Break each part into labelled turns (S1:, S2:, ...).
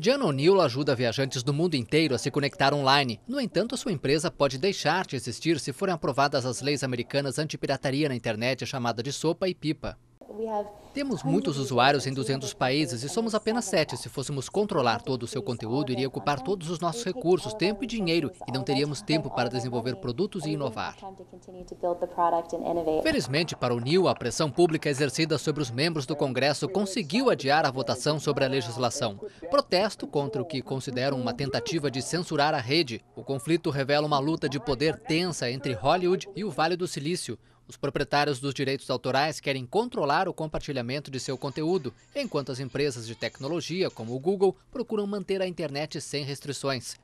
S1: Jan O'Neill ajuda viajantes do mundo inteiro a se conectar online. No entanto, sua empresa pode deixar de existir se forem aprovadas as leis americanas anti-pirataria na internet, chamada de sopa e pipa. Temos muitos usuários em 200 países e somos apenas sete. Se fôssemos controlar todo o seu conteúdo, iria ocupar todos os nossos recursos, tempo e dinheiro, e não teríamos tempo para desenvolver produtos e inovar. Felizmente para o NIL, a pressão pública exercida sobre os membros do Congresso conseguiu adiar a votação sobre a legislação. Protesto contra o que consideram uma tentativa de censurar a rede. O conflito revela uma luta de poder tensa entre Hollywood e o Vale do Silício. Os proprietários dos direitos autorais querem controlar o compartilhamento de seu conteúdo, enquanto as empresas de tecnologia, como o Google, procuram manter a internet sem restrições.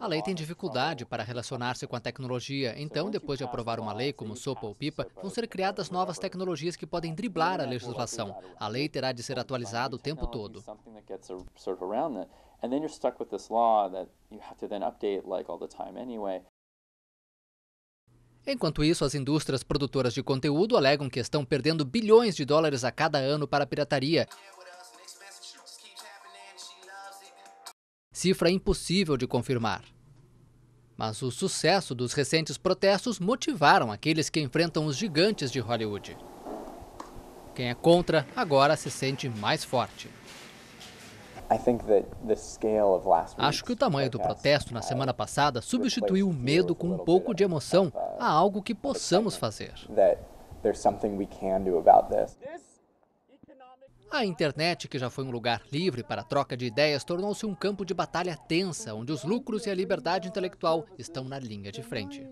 S2: A lei tem dificuldade para
S1: relacionar-se com a tecnologia, então, depois de aprovar uma lei como sopa ou pipa, vão ser criadas novas tecnologias que podem driblar a legislação. A lei terá de ser atualizada o tempo todo.
S2: And then you're stuck with this law that you have to then update like all the time anyway.
S1: Enquanto isso, as indústrias produtoras de conteúdo alegam que estão perdendo bilhões de dólares a cada ano para a pirataria. Cifra impossível de confirmar. Mas o sucesso dos recentes protestos motivaram aqueles que enfrentam os gigantes de Hollywood. Quem é contra agora se sente mais forte. Acho que o tamanho do protesto na semana passada substituiu o medo com um pouco de emoção uh, a algo que possamos fazer. A internet, que já foi um lugar livre para a troca de ideias, tornou-se um campo de batalha tensa, onde os lucros e a liberdade intelectual estão na linha de frente.